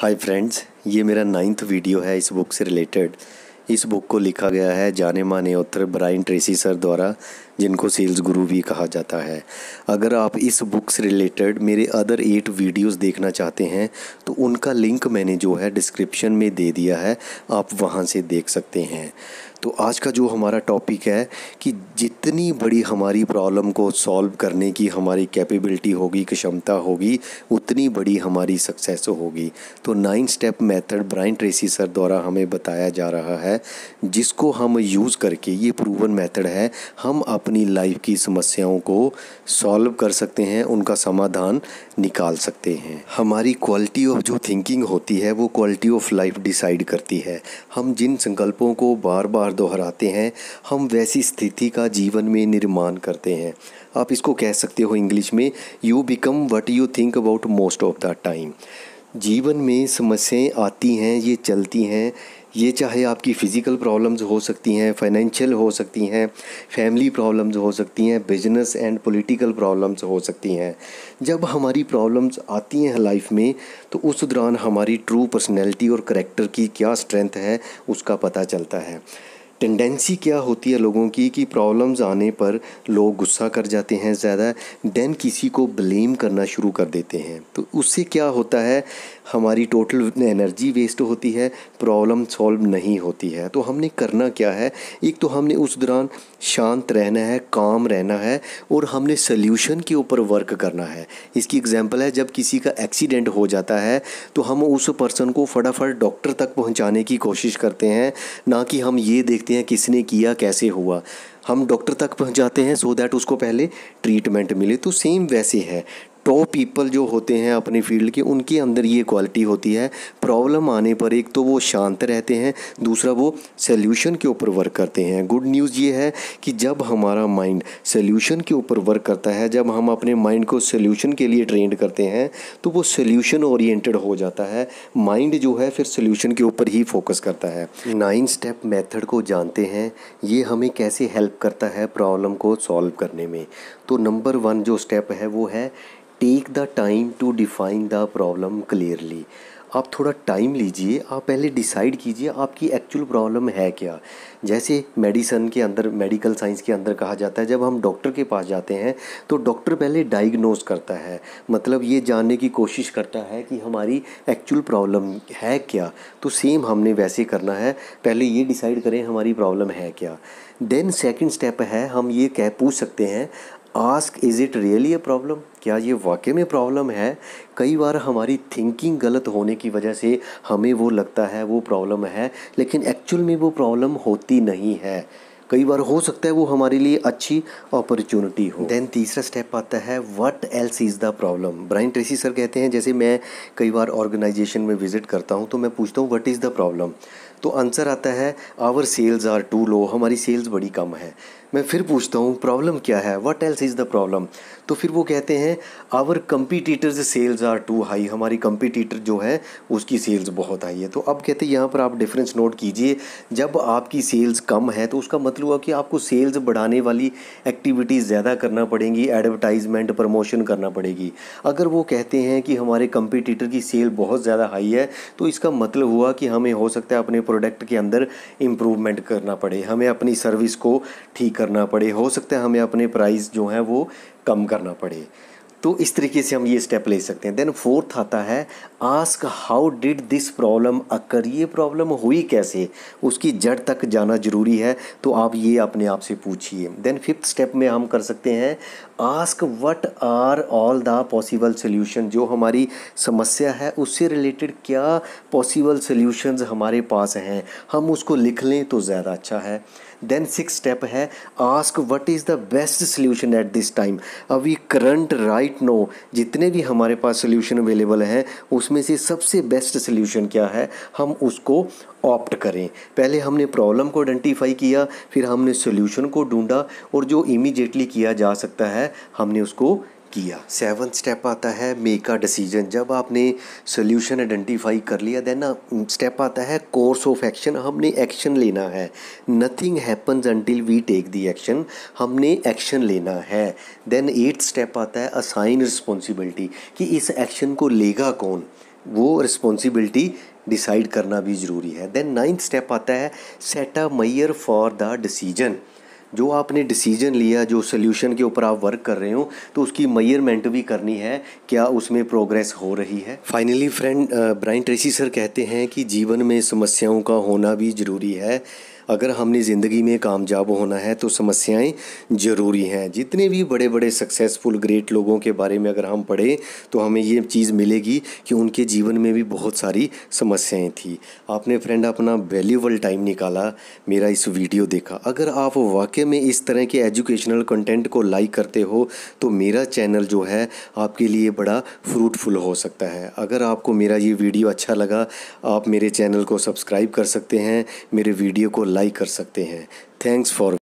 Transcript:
hi friends ये मेरा ninth video है इस बुक से रिलेटेड इस बुक को लिखा गया है जाने माने ऑथर ब्राइन ट्रेसी सर द्वारा जिनको सेल्स गुरु भी कहा जाता है अगर आप इस बुक से रिलेटेड मेरे अदर एट वीडियोस देखना चाहते हैं तो उनका लिंक मैंने जो है डिस्क्रिप्शन में दे दिया है आप वहाँ से देख सकते हैं तो आज का जो हमारा टॉपिक है कि जितनी बड़ी हमारी प्रॉब्लम को सॉल्व करने की हमारी कैपेबिलिटी होगी क्षमता होगी उतनी बड़ी हमारी सक्सेस होगी तो nine step method Brian Tracy sir द्वारा हमें बताया जा रहा है जिसको हम यूज़ करके ये प्रूवन मेथड है हम अपने अपनी लाइफ की समस्याओं को सॉल्व कर सकते हैं उनका समाधान निकाल सकते हैं हमारी क्वालिटी ऑफ जो थिंकिंग होती है वो क्वालिटी ऑफ लाइफ डिसाइड करती है हम जिन संकल्पों को बार बार दोहराते हैं हम वैसी स्थिति का जीवन में निर्माण करते हैं आप इसको कह सकते हो इंग्लिश में you become what you think about most of the time जीवन में समस्याएं आती हैं ये चलती हैं ये चाहे आपकी फ़िज़िकल प्रॉब्लम्स हो सकती हैं फाइनेंशियल हो सकती हैं फैमिली प्रॉब्लम्स हो सकती हैं बिजनेस एंड पॉलिटिकल प्रॉब्लम्स हो सकती हैं जब हमारी प्रॉब्लम्स आती हैं लाइफ में तो उस दौरान हमारी ट्रू पर्सनैलिटी और करेक्टर की क्या स्ट्रेंथ है उसका पता चलता है टेंडेंसी क्या होती है लोगों की कि प्रॉब्लम्स आने पर लोग गुस्सा कर जाते हैं ज़्यादा देन किसी को ब्लेम करना शुरू कर देते हैं तो उससे क्या होता है हमारी टोटल एनर्जी वेस्ट होती है प्रॉब्लम सॉल्व नहीं होती है तो हमने करना क्या है एक तो हमने उस दौरान शांत रहना है काम रहना है और हमने सल्यूशन के ऊपर वर्क करना है इसकी एग्जाम्पल है जब किसी का एक्सीडेंट हो जाता है तो हम उस पर्सन को फटाफट डॉक्टर तक पहुँचाने की कोशिश करते हैं ना कि हम ये देख देखते हैं किसने किया कैसे हुआ हम डॉक्टर तक पहुंचाते हैं सो so दैट उसको पहले ट्रीटमेंट मिले तो सेम वैसे है टॉप पीपल जो होते हैं अपने फील्ड के उनके अंदर ये क्वालिटी होती है प्रॉब्लम आने पर एक तो वो शांत रहते हैं दूसरा वो सल्यूशन के ऊपर वर्क करते हैं गुड न्यूज़ ये है कि जब हमारा माइंड सल्यूशन के ऊपर वर्क करता है जब हम अपने माइंड को सल्यूशन के लिए ट्रेंड करते हैं तो वो सल्यूशन ओरिएंटेड हो जाता है माइंड जो है फिर सल्यूशन के ऊपर ही फोकस करता है नाइन स्टेप मेथड को जानते हैं ये हमें कैसे हेल्प करता है प्रॉब्लम को सॉल्व करने में तो नंबर वन जो स्टेप है वो है take the time to define the problem clearly आप थोड़ा टाइम लीजिए आप पहले डिसाइड कीजिए आपकी एक्चुअल प्रॉब्लम है क्या जैसे मेडिसन के अंदर मेडिकल साइंस के अंदर कहा जाता है जब हम डॉक्टर के पास जाते हैं तो डॉक्टर पहले डायग्नोज करता है मतलब ये जानने की कोशिश करता है कि हमारी एक्चुअल प्रॉब्लम है क्या तो सेम हमने वैसे करना है पहले ये डिसाइड करें हमारी प्रॉब्लम है क्या देन सेकंड स्टेप है हम ये कह पूछ सकते हैं ask is it really a problem क्या ये वाकई में प्रॉब्लम है कई बार हमारी थिंकिंग गलत होने की वजह से हमें वो लगता है वो प्रॉब्लम है लेकिन एक्चुअल में वो प्रॉब्लम होती नहीं है कई बार हो सकता है वो हमारे लिए अच्छी अपॉर्चुनिटी हो देन तीसरा स्टेप आता है what else is the problem Brian Tracy sir कहते हैं जैसे मैं कई बार ऑर्गेनाइजेशन में विजिट करता हूँ तो मैं पूछता हूँ व्हाट इज़ द प्रॉब्लम तो आंसर आता है our sales are too low हमारी सेल्स बड़ी कम है मैं फिर पूछता हूँ प्रॉब्लम क्या है what else is the problem तो फिर वो कहते हैं our competitors sales are too high हमारी कम्पिटिटर जो है उसकी सेल्स बहुत हाई है तो अब कहते हैं यहाँ पर आप डिफरेंस नोट कीजिए जब आपकी सेल्स कम है तो उसका मतलब हुआ कि आपको सेल्स बढ़ाने वाली एक्टिविटीज़ ज़्यादा करना पड़ेंगी एडवर्टाइजमेंट प्रमोशन करना पड़ेगी अगर वो कहते हैं कि हमारे कंपटीटर की सेल बहुत ज़्यादा हाई है तो इसका मतलब हुआ कि हमें हो सकता है अपने प्रोडक्ट के अंदर इम्प्रूवमेंट करना पड़े हमें अपनी सर्विस को ठीक करना पड़े हो सकता है हमें अपने प्राइस जो हैं वो कम करना पड़े तो इस तरीके से हम ये स्टेप ले सकते हैं देन फोर्थ आता है ask how did this problem occur ये प्रॉब्लम हुई कैसे उसकी जड़ तक जाना ज़रूरी है तो आप ये अपने आप से पूछिए देन फिफ्थ स्टेप में हम कर सकते हैं ask what are all the possible solution जो हमारी समस्या है उससे रिलेटेड क्या पॉसिबल सोल्यूशन हमारे पास हैं हम उसको लिख लें तो ज़्यादा अच्छा है देन सिक्स स्टेप है ask what is the best solution at this time अभी करंट राइट नो जितने भी हमारे पास सोल्यूशन अवेलेबल हैं उसमें से सबसे बेस्ट सोल्यूशन क्या है हम उसको ऑप्ट करें पहले हमने प्रॉब्लम को आइडेंटिफाई किया फिर हमने सोल्यूशन को ढूंढा और जो इमीडिएटली किया जा सकता है हमने उसको किया सेवन स्टेप आता है मेक अ डिसीजन जब आपने सोल्यूशन आइडेंटिफाई कर लिया देन स्टेप आता है कोर्स ऑफ एक्शन हमने एक्शन लेना है nothing happens until we take the action हमने एक्शन लेना है देन एट स्टेप आता है असाइन रिस्पॉन्सिबिलिटी कि इस एक्शन को लेगा कौन वो रिस्पॉन्सिबिलिटी डिसाइड करना भी ज़रूरी है देन नाइन्थ स्टेप आता है set a measure for the decision जो आपने डिसीजन लिया जो सोल्यूशन के ऊपर आप वर्क कर रहे हो तो उसकी मयरमेंट भी करनी है क्या उसमें प्रोग्रेस हो रही है finally friend Brian Tracy sir कहते हैं कि जीवन में समस्याओं का होना भी ज़रूरी है अगर हमने ज़िंदगी में कामयाब होना है तो समस्याएं ज़रूरी हैं जितने भी बड़े बड़े सक्सेसफुल ग्रेट लोगों के बारे में अगर हम पढ़ें तो हमें ये चीज़ मिलेगी कि उनके जीवन में भी बहुत सारी समस्याएं थी आपने फ्रेंड अपना वैल्यूबल टाइम निकाला मेरा इस वीडियो देखा अगर आप वाकई में इस तरह के एजुकेशनल कंटेंट को लाइक करते हो तो मेरा चैनल जो है आपके लिए बड़ा फ्रूटफुल हो सकता है अगर आपको मेरा ये वीडियो अच्छा लगा आप मेरे चैनल को सब्सक्राइब कर सकते हैं मेरे वीडियो को भलाई कर सकते हैं थैंक्स फॉर